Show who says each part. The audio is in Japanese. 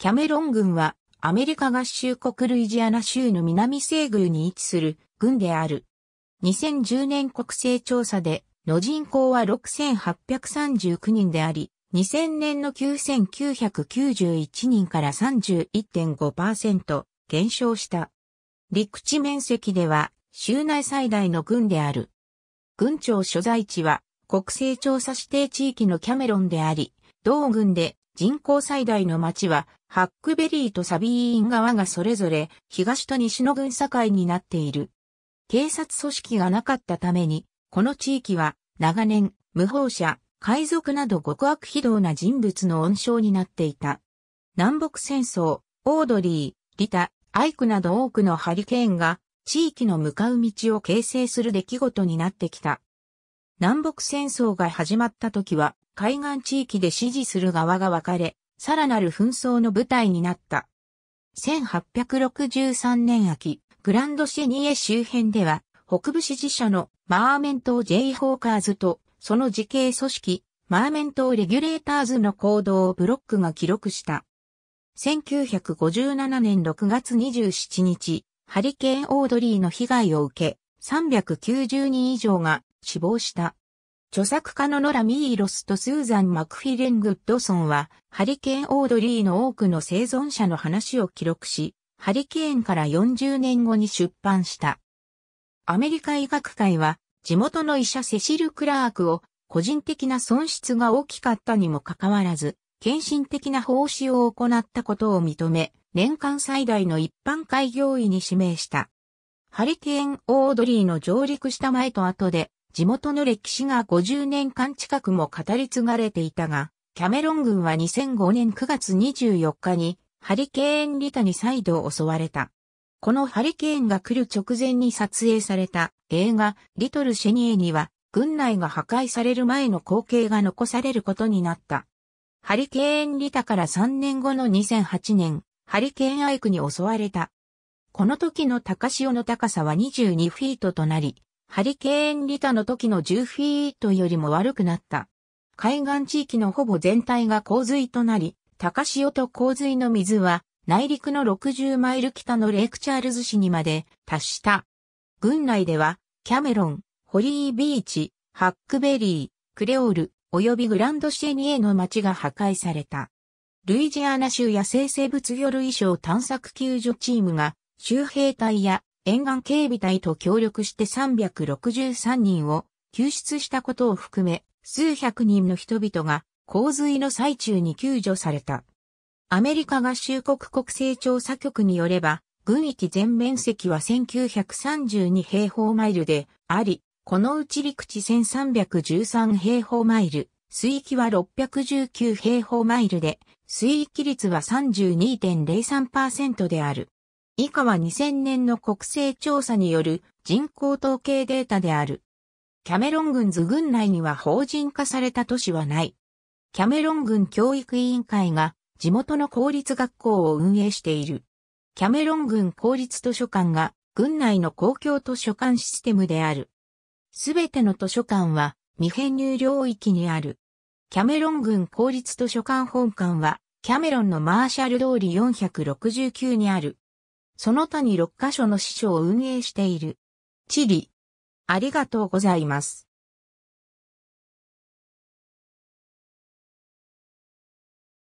Speaker 1: キャメロン軍はアメリカ合衆国ルイジアナ州の南西宮に位置する軍である。2010年国勢調査での人口は6839人であり、2000年の9991人から31.5%減少した。陸地面積では州内最大の軍である。軍庁所在地は国勢調査指定地域のキャメロンであり、同軍で人口最大の町は、ハックベリーとサビーイン川がそれぞれ東と西の軍境になっている。警察組織がなかったために、この地域は長年、無法者、海賊など極悪非道な人物の温床になっていた。南北戦争、オードリー、リタ、アイクなど多くのハリケーンが地域の向かう道を形成する出来事になってきた。南北戦争が始まった時は海岸地域で支持する側が分かれ、さらなる紛争の舞台になった。1863年秋、グランドシェニエ周辺では、北部支持者のマーメントジェイ・ホーカーズと、その自警組織、マーメントレギュレーターズの行動をブロックが記録した。1957年6月27日、ハリケーンオードリーの被害を受け、390人以上が死亡した。著作家のノラ・ミーロスとスーザン・マクフィレン・グッドソンは、ハリケーン・オードリーの多くの生存者の話を記録し、ハリケーンから40年後に出版した。アメリカ医学界は、地元の医者セシル・クラークを、個人的な損失が大きかったにもかかわらず、献身的な奉仕を行ったことを認め、年間最大の一般開業医に指名した。ハリケーン・オードリーの上陸した前と後で、地元の歴史が50年間近くも語り継がれていたが、キャメロン軍は2005年9月24日にハリケーンリタに再度襲われた。このハリケーンが来る直前に撮影された映画リトル・シェニエには軍内が破壊される前の光景が残されることになった。ハリケーンリタから3年後の2008年、ハリケーンアイクに襲われた。この時の高潮の高さは22フィートとなり、ハリケーンリタの時の10フィートよりも悪くなった。海岸地域のほぼ全体が洪水となり、高潮と洪水の水は内陸の60マイル北のレイクチャールズ市にまで達した。軍内ではキャメロン、ホリービーチ、ハックベリー、クレオール、及びグランドシェニエの町が破壊された。ルイジアナ州野生生物魚類賞探索救助チームが、州兵隊や沿岸警備隊と協力して363人を救出したことを含め、数百人の人々が洪水の最中に救助された。アメリカ合衆国国勢調査局によれば、軍域全面積は1932平方マイルであり、このうち陸地1313平方マイル、水域は619平方マイルで、水域率は32.03%である。以下は2000年の国勢調査による人口統計データである。キャメロン郡図軍内には法人化された都市はない。キャメロン郡教育委員会が地元の公立学校を運営している。キャメロン郡公立図書館が軍内の公共図書館システムである。すべての図書館は未編入領域にある。キャメロン郡公立図書館本館はキャメロンのマーシャル通り469にある。その他に6カ所の支所を運営している。チリ。ありがとうございます。